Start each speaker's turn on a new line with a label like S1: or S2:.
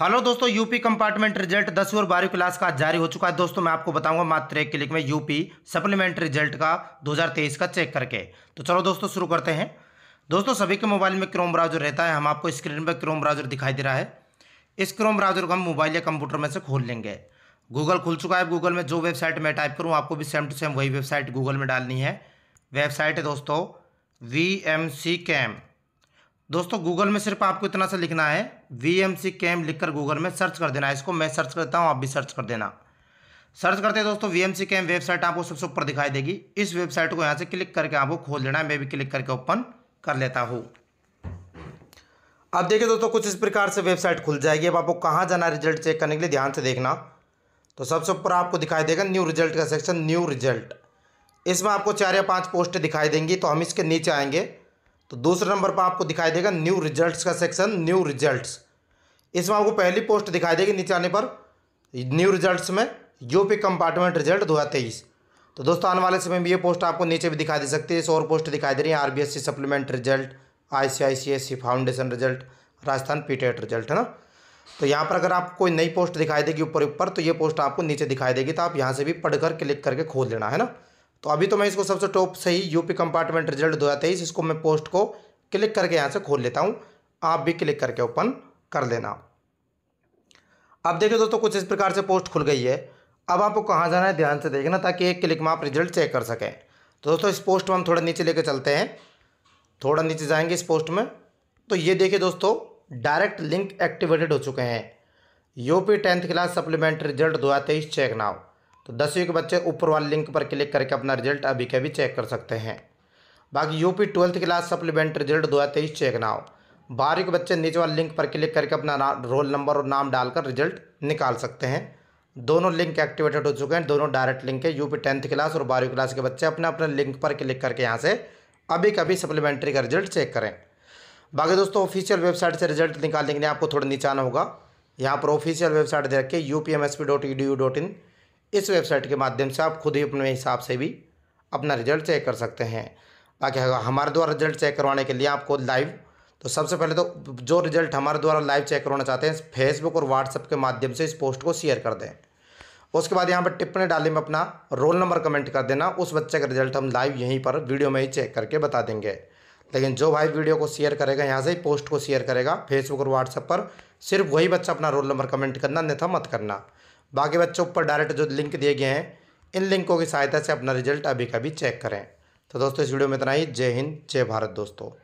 S1: hello दोस्तों UP compartment result दसवीं और बारहवीं क्लास का जारी हो चुका है दोस्तों मैं आपको बताऊंगा मात्र एक क्लिक में यूपी सप्लीमेंट रिजल्ट का 2023 का चेक करके तो चलो दोस्तों शुरू करते हैं दोस्तों सभी के मोबाइल में क्रोम ब्राउजर रहता है हम आपको स्क्रीन पर क्रोम ब्राउजर दिखाई दे रहा है इस क्रोम ब्राउजर को हम मोबाइल या कंप्यूटर में से खोल लेंगे गूगल खुल चुका है गूगल में जो वेबसाइट मैं टाइप करूँ आपको भी सेम टू सेम वही वेबसाइट गूगल में डालनी है वेबसाइट है दोस्तों वी एम सी कैम दोस्तों गूगल में सिर्फ आपको इतना सा लिखना है वी एम सी कैम लिखकर गूगल में सर्च कर देना इसको मैं सर्च करता हूँ आप भी सर्च कर देना सर्च करते हैं दोस्तों V M C cam website आपको सबसे ऊपर दिखाई देगी इस वेबसाइट को यहाँ से क्लिक करके आपको खोल लेना है मैं भी क्लिक करके ओपन कर लेता हूँ अब देखिए दोस्तों कुछ इस प्रकार से वेबसाइट खुल जाएगी अब आपको कहाँ जाना रिजल्ट चेक करने के लिए ध्यान से देखना तो सबसे ऊपर आपको दिखाई देगा न्यू रिजल्ट का सेक्शन न्यू रिजल्ट इसमें आपको चार या पांच पोस्ट दिखाई देंगी तो हम इसके नीचे आएंगे तो दूसरे नंबर पर आपको दिखाई देगा न्यू रिजल्ट्स का सेक्शन न्यू रिजल्ट्स इसमें आपको पहली पोस्ट दिखाई देगी नीचे आने पर न्यू रिजल्ट्स में यूपी कंपार्टमेंट रिजल्ट दो तो दोस्तों आने वाले समय में ये पोस्ट आपको नीचे भी दिखाई दे सकती है इस और पोस्ट दिखाई दे रही है RBSC supplement result I foundation result Rajasthan PTET result है ना तो यहाँ पर अगर आप कोई नई पोस्ट दिखाई देगी ऊपर ऊपर तो ये पोस्ट आपको नीचे दिखाई देगी तो आप यहाँ से भी पढ़कर क्लिक करके खोल लेना है ना तो अभी तो मैं इसको सबसे टॉप से ही यूपी कंपार्टमेंट रिजल्ट दो हज़ार इसको मैं पोस्ट को क्लिक करके यहाँ से खोल लेता हूँ आप भी क्लिक करके ओपन कर लेना अब देखिए दोस्तों कुछ इस प्रकार से पोस्ट खुल गई है अब आपको कहाँ जाना है ध्यान से देखना ताकि एक क्लिक में आप रिजल्ट चेक कर सकें तो दोस्तों इस पोस्ट में हम थोड़ा नीचे लेकर चलते हैं थोड़ा नीचे जाएंगे इस पोस्ट में तो ये देखिए दोस्तों डायरेक्ट लिंक एक्टिवेटेड हो चुके हैं UP tenth class supplementary result दो हज़ार तेईस चेक नाउ तो दसवीं के बच्चे ऊपर वाले लिंक पर क्लिक करके अपना रिजल्ट अभी के अभी चेक कर सकते हैं बाकी UP twelfth class supplement result दो हज़ार तेईस चेक हो बारहवीं के बच्चे नीचे वाले लिंक पर क्लिक करके अपना रोल नंबर और नाम डालकर रिजल्ट निकाल सकते हैं दोनों लिंक एक्टिवेटेड हो चुके हैं दोनों डायरेक्ट लिंक है यूपी टेंथ क्लास और बारहवीं क्लास के बच्चे अपने अपने लिंक पर क्लिक करके यहाँ से अभी कभी सप्लीमेंट्री का रिजल्ट चेक करें बाकी दोस्तों ऑफिशियल वेबसाइट से रिजल्ट निकालने के लिए आपको थोड़ा नीचे आना होगा यहाँ पर ऑफिशियल वेबसाइट देख के U P M S P dot E D U dot in इस वेबसाइट के माध्यम से आप खुद ही अपने हिसाब से भी अपना रिजल्ट चेक कर सकते हैं बाकी हमारे द्वारा रिजल्ट चेक करवाने के लिए आपको लाइव तो सबसे पहले तो जो रिजल्ट हमारे द्वारा लाइव चेक करवाना चाहते हैं फेसबुक और व्हाट्सएप के माध्यम से इस पोस्ट को शेयर कर दें उसके बाद यहाँ पर टिप्पणी डाले में अपना रोल नंबर कमेंट कर देना उस बच्चे का रिजल्ट हम लाइव यहीं पर वीडियो में ही चेक करके बता देंगे लेकिन जो भाई वीडियो को शेयर करेगा यहाँ से ही पोस्ट को शेयर करेगा फेसबुक और व्हाट्सएप पर सिर्फ वही बच्चा अपना रोल नंबर कमेंट करना अन्यथा मत करना बाकी बच्चों ऊपर डायरेक्ट जो लिंक दिए गए हैं इन लिंकों की सहायता से अपना रिजल्ट अभी का भी चेक करें तो दोस्तों इस वीडियो में इतना ही जय हिंद जय भारत दोस्तों